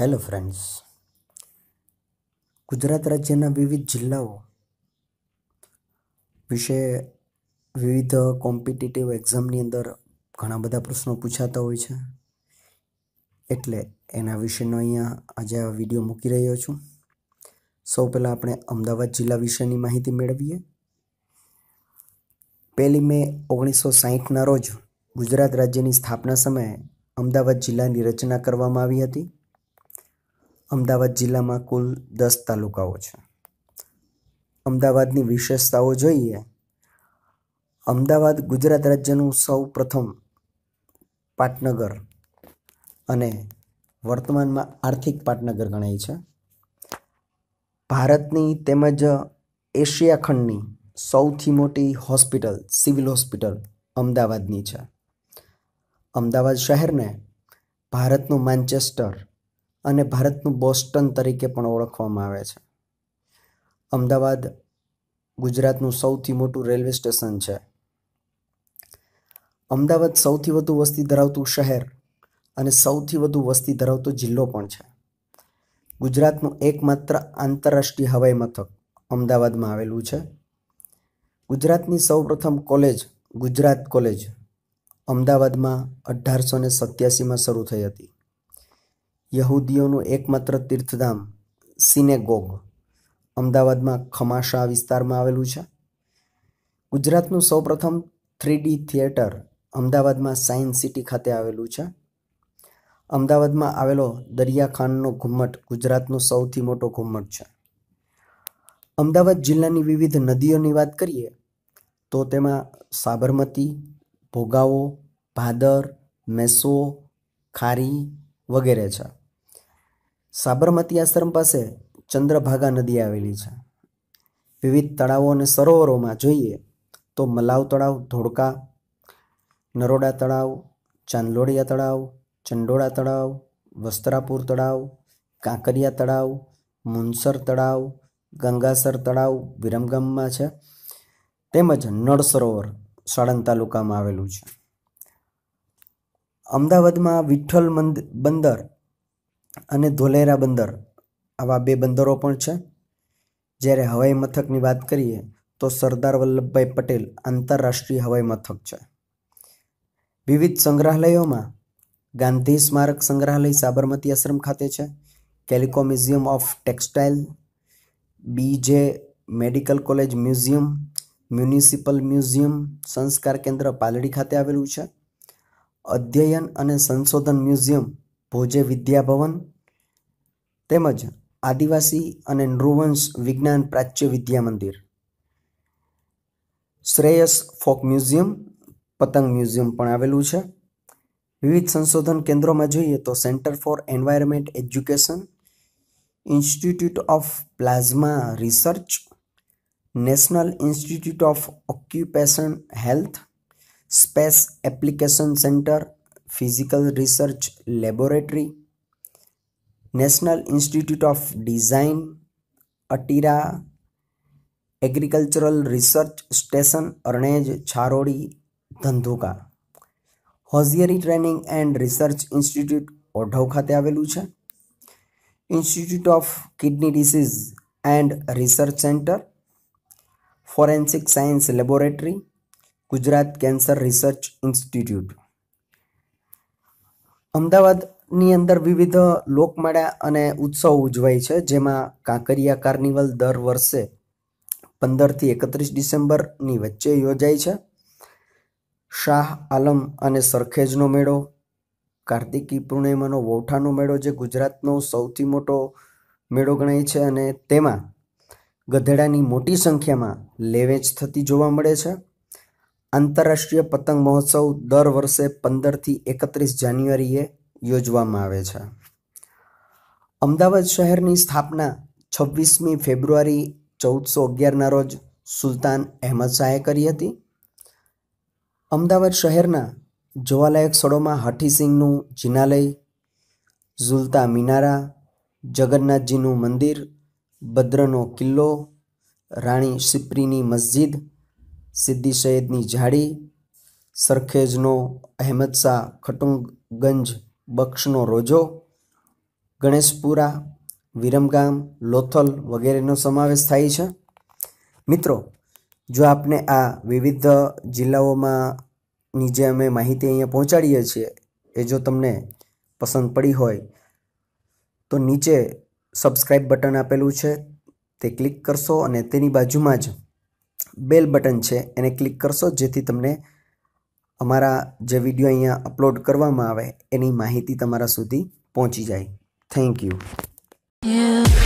hello friends Gujarat રાજ્યના વિવિધ જિલ્લાઓ વિશે વિવિધ કોમ્પિટિટિવ એક્ઝામની અંદર ઘણા બધા પ્રશ્નો પૂછાતા હોય છે એટલે એના વિશેનો અહીંયા આજે વિડીયો મૂકી રહ્યો છું સૌ પહેલાં આપણે અમદાવાદ જિલ્લા વિશેની માહિતી મેળવીએ પહેલી મે ઓગણીસો સાહીઠના રોજ ગુજરાત રાજ્યની સ્થાપના સમયે અમદાવાદ જિલ્લાની રચના કરવામાં આવી હતી અમદાવાદ જિલ્લામાં કુલ દસ તાલુકાઓ છે અમદાવાદની વિશેષતાઓ જોઈએ અમદાવાદ ગુજરાત રાજ્યનું સૌ પ્રથમ પાટનગર અને વર્તમાનમાં આર્થિક પાટનગર ગણાય છે ભારતની તેમજ એશિયા ખંડની સૌથી મોટી હોસ્પિટલ સિવિલ હોસ્પિટલ અમદાવાદની છે અમદાવાદ શહેરને ભારતનું માન્ચેસ્ટર અને ભારતનું બોસ્ટન તરીકે પણ ઓળખવામાં આવે છે અમદાવાદ ગુજરાતનું સૌથી મોટું રેલવે સ્ટેશન છે અમદાવાદ સૌથી વધુ વસ્તી ધરાવતું શહેર અને સૌથી વધુ વસ્તી ધરાવતો જિલ્લો પણ છે ગુજરાતનું એકમાત્ર આંતરરાષ્ટ્રીય હવાઈ મથક અમદાવાદમાં આવેલું છે ગુજરાતની સૌપ્રથમ કોલેજ ગુજરાત કોલેજ અમદાવાદમાં અઢારસો ને સત્યાસીમાં શરૂ થઈ હતી યહૂદીઓનું એકમાત્ર તીર્થધામ સિનેગોગ અમદાવાદમાં ખમાશા વિસ્તારમાં આવેલું છે ગુજરાતનું સૌપ્રથમ થ્રીડી થિયેટર અમદાવાદમાં સાયન્સ સિટી ખાતે આવેલું છે અમદાવાદમાં આવેલો દરિયાખાનનો ઘુમ્મટ ગુજરાતનો સૌથી મોટો ઘુમ્મટ છે અમદાવાદ જિલ્લાની વિવિધ નદીઓની વાત કરીએ તો તેમાં સાબરમતી ભોગાવો ભાદર મેસો ખારી વગેરે છે સાબરમતી આશ્રમ પાસે ચંદ્રભાગા નદી આવેલી છે વિવિધ તળાવો અને સરોવરોમાં જોઈએ તો મલાવ તળાવ ધોળકા નરોડા તળાવ ચાંદલોડિયા તળાવ ચંડોળા તળાવ વસ્ત્રાપુર તળાવ કાંકરિયા તળાવ મુનસર તળાવ ગંગાસર તળાવ વિરમગામમાં છે તેમજ નળ સરોવર સાણંદ તાલુકામાં આવેલું છે અમદાવાદમાં વિઠ્ઠલ મંદ બંદર અને ધોલેરા બંદર આવા બે બંદરો પણ છે જ્યારે હવાઈ મથકની વાત કરીએ તો સરદાર વલ્લભભાઈ પટેલ આંતરરાષ્ટ્રીય હવાઈ મથક છે વિવિધ સંગ્રહાલયોમાં ગાંધી સ્મારક સંગ્રહાલય સાબરમતી આશ્રમ ખાતે છે Calico museum of textile BJ medical college museum municipal museum Sanskar Kendra Paldi ખાતે આવેલું છે અધ્યયન અને સંશોધન મ્યુઝિયમ ભોજે વિદ્યાભવન તેમજ આદિવાસી અને નૃવંશ વિજ્ઞાન પ્રાચ્ય વિદ્યા મંદિર શ્રેયસ ફોક મ્યુઝિયમ પતંગ મ્યુઝિયમ પણ આવેલું છે વિવિધ સંશોધન કેન્દ્રોમાં જોઈએ તો centre for environment education institute of plasma research national institute of occupation health space application centre physical research laboratory national institute of design ATIRA agricultural research station Aranej Charodi Dhandhuka hosiery training and research institute Odhav ખાતે આવેલું છે institute of kidney disease and research centre forensic science laboratory Gujarat cancer research institute અમદાવાદની અંદર વિવિધ લોકમાળા અને ઉત્સવ ઉજવાય છે જેમાં કાંકરિયા કાર્નિવલ દર વર્ષે પંદરથી એકત્રીસ ડિસેમ્બરની વચ્ચે યોજાય છે શાહ આલમ અને સરખેજનો મેળો કાર્તિકી પૂર્ણિમાનો વૌઠાનો મેળો જે ગુજરાતનો સૌથી મોટો મેળો ગણાય છે અને તેમાં ગધેડાની મોટી સંખ્યામાં લેવેચ થતી જોવા મળે છે આંતરરાષ્ટ્રીય પતંગ મહોત્સવ દર વર્ષે પંદરથી એકત્રીસ જાન્યુઆરીએ યોજવામાં આવે છે અમદાવાદ શહેરની સ્થાપના છવ્વીસમી ફેબ્રુઆરી ચૌદસો અગિયારના રોજ સુલતાન અહેમદ શાહે કરી હતી અમદાવાદ શહેરના જોવાલાયક સ્થળોમાં હઠીસિંહનું જિનાલય ઝુલતા મિનારા જગન્નાથજીનું મંદિર ભદ્રનો કિલ્લો રાણી સિપ્રીની મસ્જિદ સિદ્દી સૈયદની જાળી સરખેજનો અહેમદ શાહ ખટુંગંજ બક્ષનો રોજો ગણેશપુરા વિરમગામ લોથલ વગેરેનો સમાવેશ થાય છે મિત્રો જો આપને આ વિવિધ જિલ્લાઓમાંની જે અમે માહિતી અહીંયા પહોંચાડીએ છીએ એ જો તમને પસંદ પડી હોય તો નીચે સબસ્ક્રાઈબ બટન આપેલું છે તે ક્લિક કરશો અને તેની બાજુમાં જ બેલ બટન છે એને ક્લિક કરશો જેથી તમને અમારા જે વિડીયો અહીંયા અપલોડ કરવામાં આવે એની માહિતી તમારા સુધી પહોંચી જાય થેન્ક યુ